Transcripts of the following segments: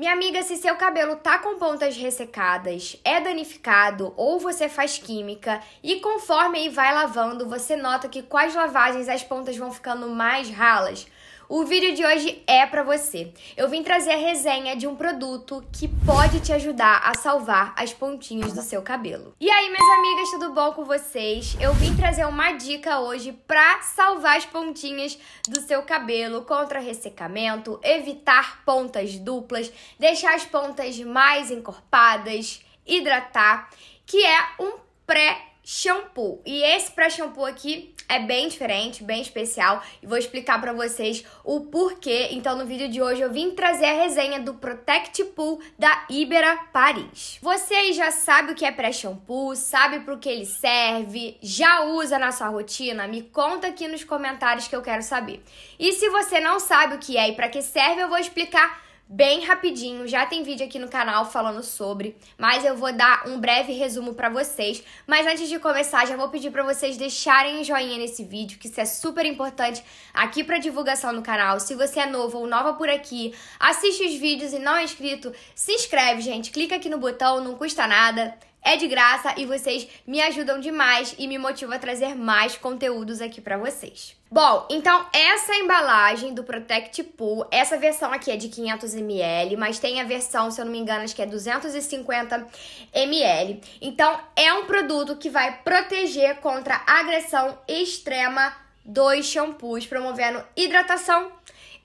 Minha amiga, se seu cabelo tá com pontas ressecadas, é danificado ou você faz química e conforme aí vai lavando, você nota que com as lavagens as pontas vão ficando mais ralas. O vídeo de hoje é para você. Eu vim trazer a resenha de um produto que pode te ajudar a salvar as pontinhas do seu cabelo. E aí, minhas amigas, tudo bom com vocês? Eu vim trazer uma dica hoje para salvar as pontinhas do seu cabelo contra ressecamento, evitar pontas duplas, deixar as pontas mais encorpadas, hidratar, que é um pré shampoo. E esse pré shampoo aqui é bem diferente, bem especial e vou explicar para vocês o porquê. Então no vídeo de hoje eu vim trazer a resenha do Protect Pool da Ibera Paris. aí já sabe o que é pré shampoo, sabe para o que ele serve, já usa na sua rotina? Me conta aqui nos comentários que eu quero saber. E se você não sabe o que é e para que serve, eu vou explicar bem rapidinho, já tem vídeo aqui no canal falando sobre, mas eu vou dar um breve resumo para vocês. Mas antes de começar, já vou pedir para vocês deixarem um joinha nesse vídeo, que isso é super importante aqui para divulgação no canal. Se você é novo ou nova por aqui, assiste os vídeos e não é inscrito, se inscreve, gente, clica aqui no botão, não custa nada. É de graça e vocês me ajudam demais e me motivam a trazer mais conteúdos aqui para vocês. Bom, então essa embalagem do Protect Pool, essa versão aqui é de 500ml, mas tem a versão, se eu não me engano, acho que é 250ml. Então é um produto que vai proteger contra agressão extrema dos shampoos, promovendo hidratação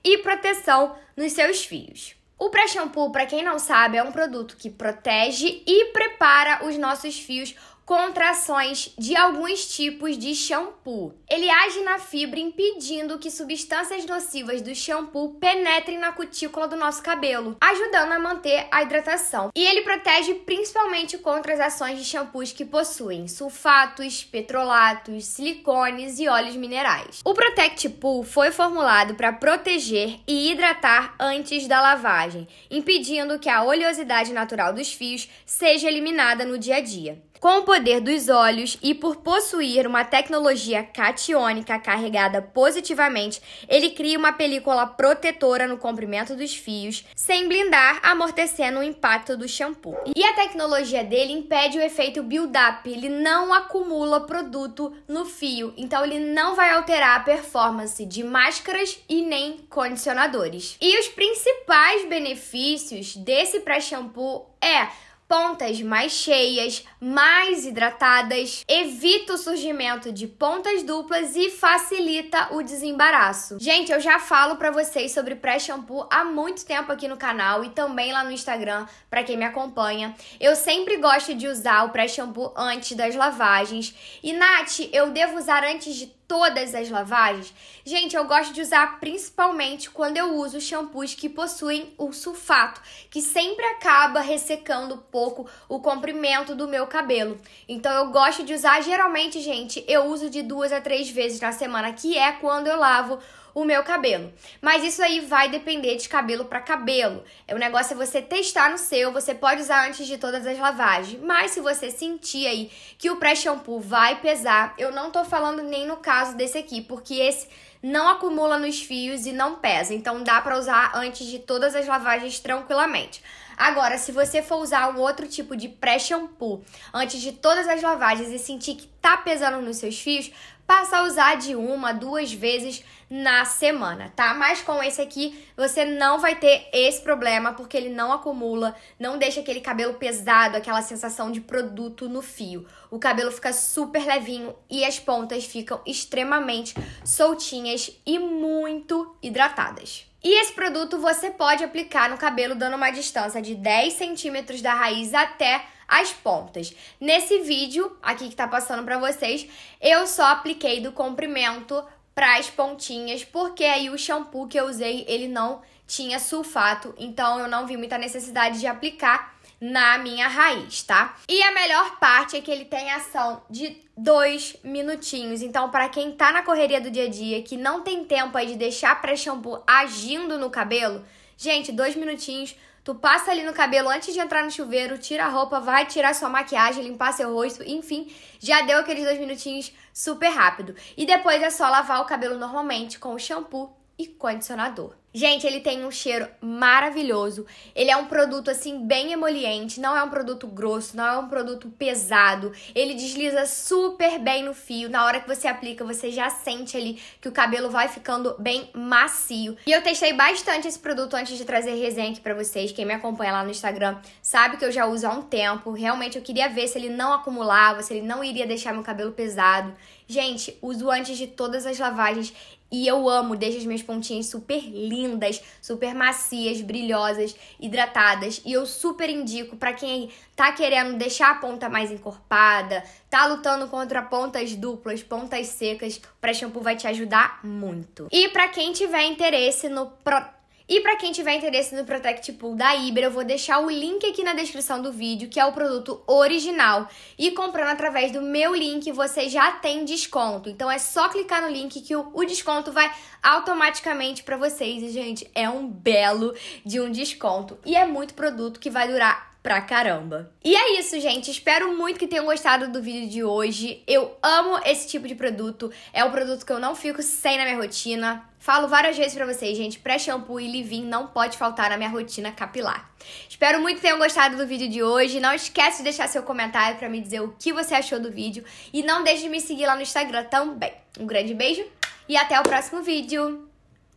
e proteção nos seus fios. O pré-shampoo, para quem não sabe, é um produto que protege e prepara os nossos fios contrações de alguns tipos de shampoo. Ele age na fibra impedindo que substâncias nocivas do shampoo penetrem na cutícula do nosso cabelo, ajudando a manter a hidratação. E ele protege principalmente contra as ações de shampoos que possuem sulfatos, petrolatos, silicones e óleos minerais. O Protect Pool foi formulado para proteger e hidratar antes da lavagem, impedindo que a oleosidade natural dos fios seja eliminada no dia a dia. Com o poder dos olhos e por possuir uma tecnologia cationica carregada positivamente, ele cria uma película protetora no comprimento dos fios, sem blindar, amortecendo o impacto do shampoo. E a tecnologia dele impede o efeito build-up, ele não acumula produto no fio, então ele não vai alterar a performance de máscaras e nem condicionadores. E os principais benefícios desse pré-shampoo é pontas mais cheias, mais hidratadas, evita o surgimento de pontas duplas e facilita o desembaraço. Gente, eu já falo para vocês sobre pré-shampoo há muito tempo aqui no canal e também lá no Instagram, para quem me acompanha. Eu sempre gosto de usar o pré-shampoo antes das lavagens. E Nath, eu devo usar antes de todas as lavagens? Gente, eu gosto de usar principalmente quando eu uso shampoos que possuem o sulfato, que sempre acaba ressecando um pouco o comprimento do meu cabelo. Então eu gosto de usar, geralmente, gente, eu uso de duas a três vezes na semana, que é quando eu lavo o meu cabelo. Mas isso aí vai depender de cabelo para cabelo. é O negócio é você testar no seu, você pode usar antes de todas as lavagens. Mas se você sentir aí que o pré-shampoo vai pesar, eu não tô falando nem no caso desse aqui, porque esse não acumula nos fios e não pesa. Então dá para usar antes de todas as lavagens tranquilamente. Agora, se você for usar um outro tipo de pré-shampoo antes de todas as lavagens e sentir que tá pesando nos seus fios, passa a usar de uma, duas vezes na semana, tá? Mas com esse aqui você não vai ter esse problema porque ele não acumula, não deixa aquele cabelo pesado, aquela sensação de produto no fio. O cabelo fica super levinho e as pontas ficam extremamente soltinhas e muito hidratadas. E esse produto você pode aplicar no cabelo dando uma distância de 10 centímetros da raiz até as pontas. Nesse vídeo aqui que tá passando para vocês, eu só apliquei do comprimento para as pontinhas, porque aí o shampoo que eu usei, ele não tinha sulfato, então eu não vi muita necessidade de aplicar na minha raiz, tá? E a melhor parte é que ele tem ação de dois minutinhos. Então, para quem tá na correria do dia a dia, que não tem tempo aí de deixar pré-shampoo agindo no cabelo, gente, dois minutinhos. Tu passa ali no cabelo antes de entrar no chuveiro, tira a roupa, vai tirar sua maquiagem, limpar seu rosto, enfim, já deu aqueles dois minutinhos super rápido. E depois é só lavar o cabelo normalmente com o shampoo e condicionador. Gente, ele tem um cheiro maravilhoso. Ele é um produto assim bem emoliente, não é um produto grosso, não é um produto pesado. Ele desliza super bem no fio. Na hora que você aplica, você já sente ali que o cabelo vai ficando bem macio. E eu testei bastante esse produto antes de trazer resenha aqui para vocês. Quem me acompanha lá no Instagram sabe que eu já uso há um tempo. Realmente eu queria ver se ele não acumulava, se ele não iria deixar meu cabelo pesado. Gente, uso antes de todas as lavagens. E eu amo, deixa as minhas pontinhas super lindas, super macias, brilhosas, hidratadas. E eu super indico para quem tá querendo deixar a ponta mais encorpada, tá lutando contra pontas duplas, pontas secas, o pré-shampoo vai te ajudar muito. E para quem tiver interesse no Pro e para quem tiver interesse no Protect Pool da Ibra, eu vou deixar o link aqui na descrição do vídeo, que é o produto original. E comprando através do meu link, você já tem desconto. Então é só clicar no link que o, desconto vai automaticamente para vocês. E, gente, é um belo de um desconto. E é muito produto que vai durar pra caramba. E é isso, gente. Espero muito que tenham gostado do vídeo de hoje. Eu amo esse tipo de produto. É um produto que eu não fico sem na minha rotina. Falo várias vezes pra vocês, gente, pré-shampoo e leave não pode faltar na minha rotina capilar. Espero muito que tenham gostado do vídeo de hoje. Não esquece de deixar seu comentário pra me dizer o que você achou do vídeo. E não deixe de me seguir lá no Instagram também. Um grande beijo e até o próximo vídeo.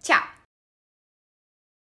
Tchau!